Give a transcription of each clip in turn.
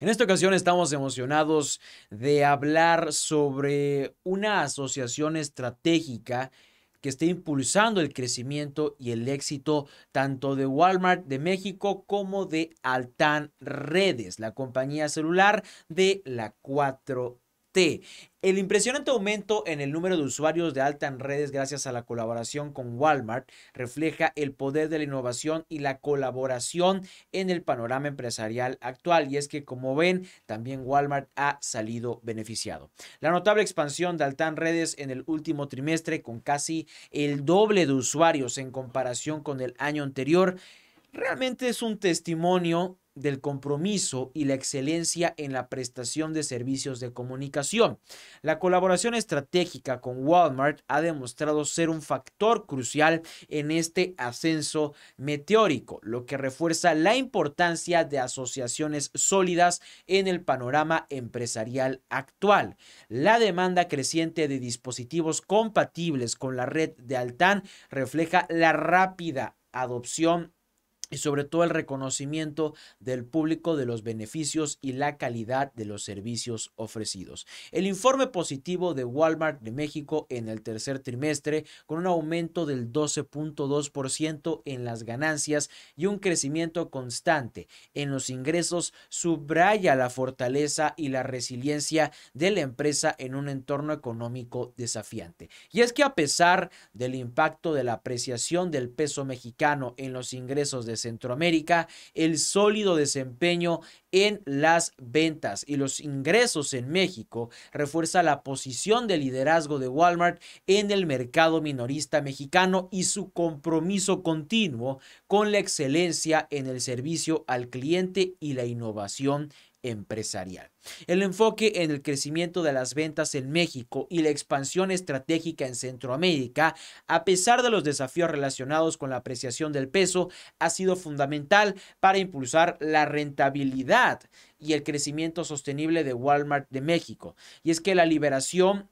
En esta ocasión estamos emocionados de hablar sobre una asociación estratégica que esté impulsando el crecimiento y el éxito tanto de Walmart de México como de Altan Redes, la compañía celular de la 4 este, el impresionante aumento en el número de usuarios de Altan redes gracias a la colaboración con Walmart refleja el poder de la innovación y la colaboración en el panorama empresarial actual. Y es que, como ven, también Walmart ha salido beneficiado. La notable expansión de Altan Redes en el último trimestre, con casi el doble de usuarios en comparación con el año anterior, realmente es un testimonio del compromiso y la excelencia en la prestación de servicios de comunicación. La colaboración estratégica con Walmart ha demostrado ser un factor crucial en este ascenso meteórico, lo que refuerza la importancia de asociaciones sólidas en el panorama empresarial actual. La demanda creciente de dispositivos compatibles con la red de Altán refleja la rápida adopción y sobre todo el reconocimiento del público de los beneficios y la calidad de los servicios ofrecidos. El informe positivo de Walmart de México en el tercer trimestre con un aumento del 12.2% en las ganancias y un crecimiento constante en los ingresos subraya la fortaleza y la resiliencia de la empresa en un entorno económico desafiante. Y es que a pesar del impacto de la apreciación del peso mexicano en los ingresos de Centroamérica el sólido desempeño en las ventas y los ingresos en México refuerza la posición de liderazgo de Walmart en el mercado minorista mexicano y su compromiso continuo con la excelencia en el servicio al cliente y la innovación empresarial. El enfoque en el crecimiento de las ventas en México y la expansión estratégica en Centroamérica, a pesar de los desafíos relacionados con la apreciación del peso, ha sido fundamental para impulsar la rentabilidad y el crecimiento sostenible de Walmart de México. Y es que la liberación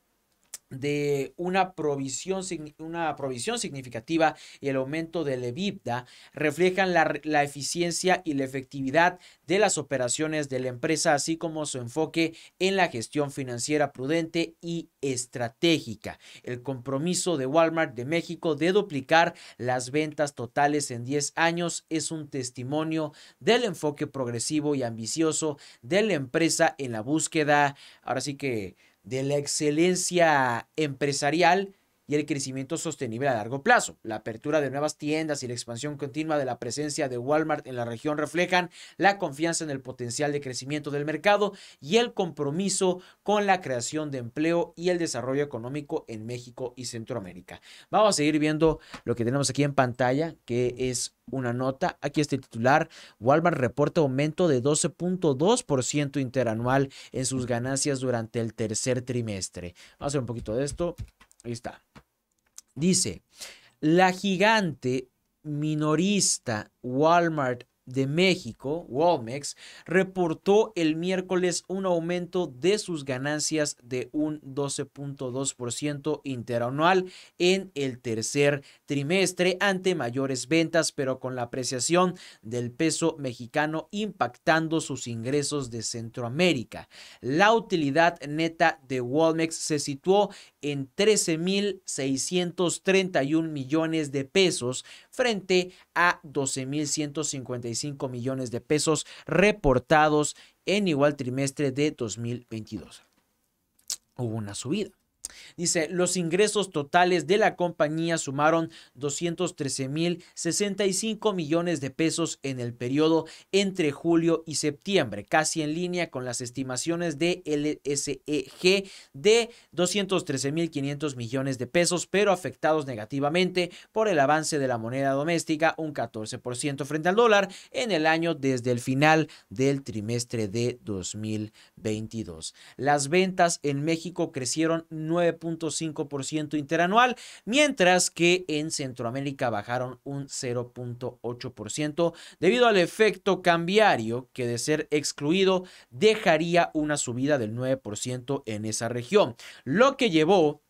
de una provisión, una provisión significativa y el aumento del EBITDA reflejan la, la, eficiencia y la efectividad de las operaciones de la empresa, así como su enfoque en la gestión financiera prudente y estratégica. El compromiso de Walmart de México de duplicar las ventas totales en 10 años es un testimonio del enfoque progresivo y ambicioso de la empresa en la búsqueda, ahora sí que de la excelencia empresarial y el crecimiento sostenible a largo plazo. La apertura de nuevas tiendas y la expansión continua de la presencia de Walmart en la región reflejan la confianza en el potencial de crecimiento del mercado y el compromiso con la creación de empleo y el desarrollo económico en México y Centroamérica. Vamos a seguir viendo lo que tenemos aquí en pantalla, que es una nota. Aquí está el titular. Walmart reporta aumento de 12.2% interanual en sus ganancias durante el tercer trimestre. Vamos a hacer un poquito de esto. Ahí está. Dice, la gigante minorista Walmart de México, Walmex, reportó el miércoles un aumento de sus ganancias de un 12.2% interanual en el tercer trimestre ante mayores ventas, pero con la apreciación del peso mexicano impactando sus ingresos de Centroamérica. La utilidad neta de Walmex se situó en 13.631 millones de pesos frente a $12,157 millones de pesos reportados en igual trimestre de 2022. Hubo una subida. Dice, los ingresos totales de la compañía sumaron 213.065 millones de pesos en el periodo entre julio y septiembre, casi en línea con las estimaciones de LSEG de 213.500 millones de pesos, pero afectados negativamente por el avance de la moneda doméstica, un 14% frente al dólar en el año desde el final del trimestre de 2022. Las ventas en México crecieron 9 9.5% interanual, mientras que en Centroamérica bajaron un 0.8% debido al efecto cambiario que de ser excluido dejaría una subida del 9% en esa región, lo que llevó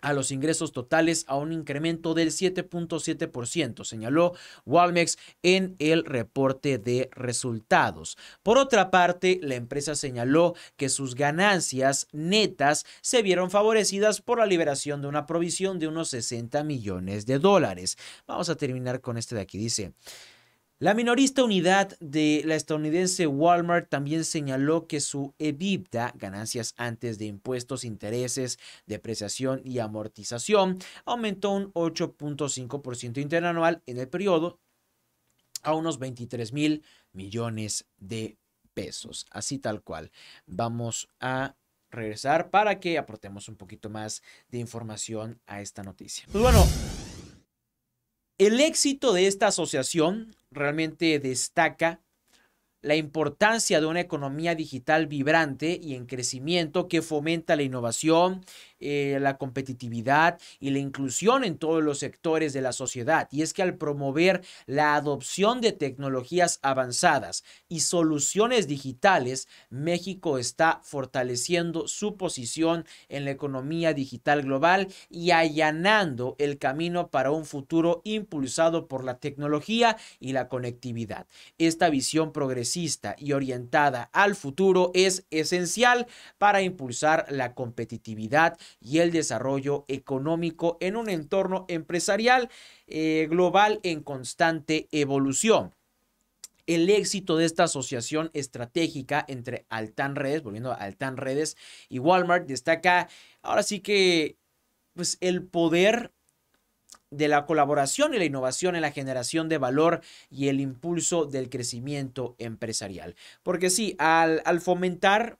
a los ingresos totales a un incremento del 7.7%, señaló Walmex en el reporte de resultados. Por otra parte, la empresa señaló que sus ganancias netas se vieron favorecidas por la liberación de una provisión de unos 60 millones de dólares. Vamos a terminar con este de aquí. Dice, la minorista unidad de la estadounidense Walmart también señaló que su EBITDA, ganancias antes de impuestos, intereses, depreciación y amortización, aumentó un 8.5% interanual en el periodo a unos 23 mil millones de pesos. Así tal cual. Vamos a regresar para que aportemos un poquito más de información a esta noticia. Pues bueno, el éxito de esta asociación realmente destaca la importancia de una economía digital vibrante y en crecimiento que fomenta la innovación, eh, la competitividad y la inclusión en todos los sectores de la sociedad. Y es que al promover la adopción de tecnologías avanzadas y soluciones digitales, México está fortaleciendo su posición en la economía digital global y allanando el camino para un futuro impulsado por la tecnología y la conectividad. Esta visión progresiva y orientada al futuro es esencial para impulsar la competitividad y el desarrollo económico en un entorno empresarial eh, global en constante evolución el éxito de esta asociación estratégica entre Altan Redes, volviendo a Altan Redes y Walmart, destaca ahora sí que pues el poder de la colaboración y la innovación en la generación de valor y el impulso del crecimiento empresarial. Porque sí, al, al fomentar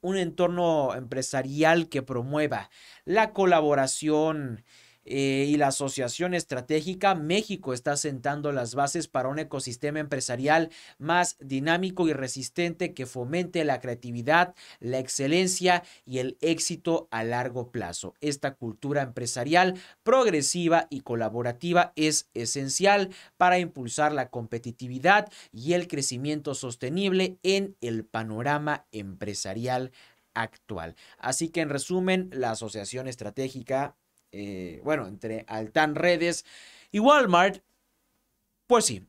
un entorno empresarial que promueva la colaboración, eh, y la Asociación Estratégica, México está sentando las bases para un ecosistema empresarial más dinámico y resistente que fomente la creatividad, la excelencia y el éxito a largo plazo. Esta cultura empresarial progresiva y colaborativa es esencial para impulsar la competitividad y el crecimiento sostenible en el panorama empresarial actual. Así que en resumen, la Asociación Estratégica eh, bueno, entre Altan Redes y Walmart, pues sí,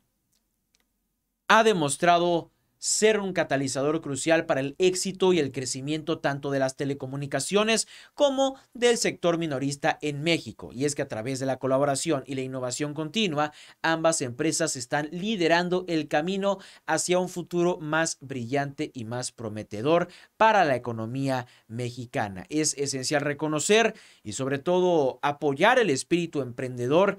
ha demostrado ser un catalizador crucial para el éxito y el crecimiento tanto de las telecomunicaciones como del sector minorista en México. Y es que a través de la colaboración y la innovación continua, ambas empresas están liderando el camino hacia un futuro más brillante y más prometedor para la economía mexicana. Es esencial reconocer y sobre todo apoyar el espíritu emprendedor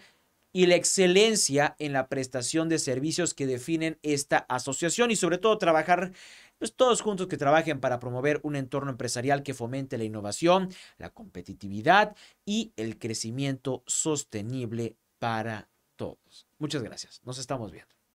y la excelencia en la prestación de servicios que definen esta asociación y sobre todo trabajar pues todos juntos que trabajen para promover un entorno empresarial que fomente la innovación, la competitividad y el crecimiento sostenible para todos. Muchas gracias. Nos estamos viendo.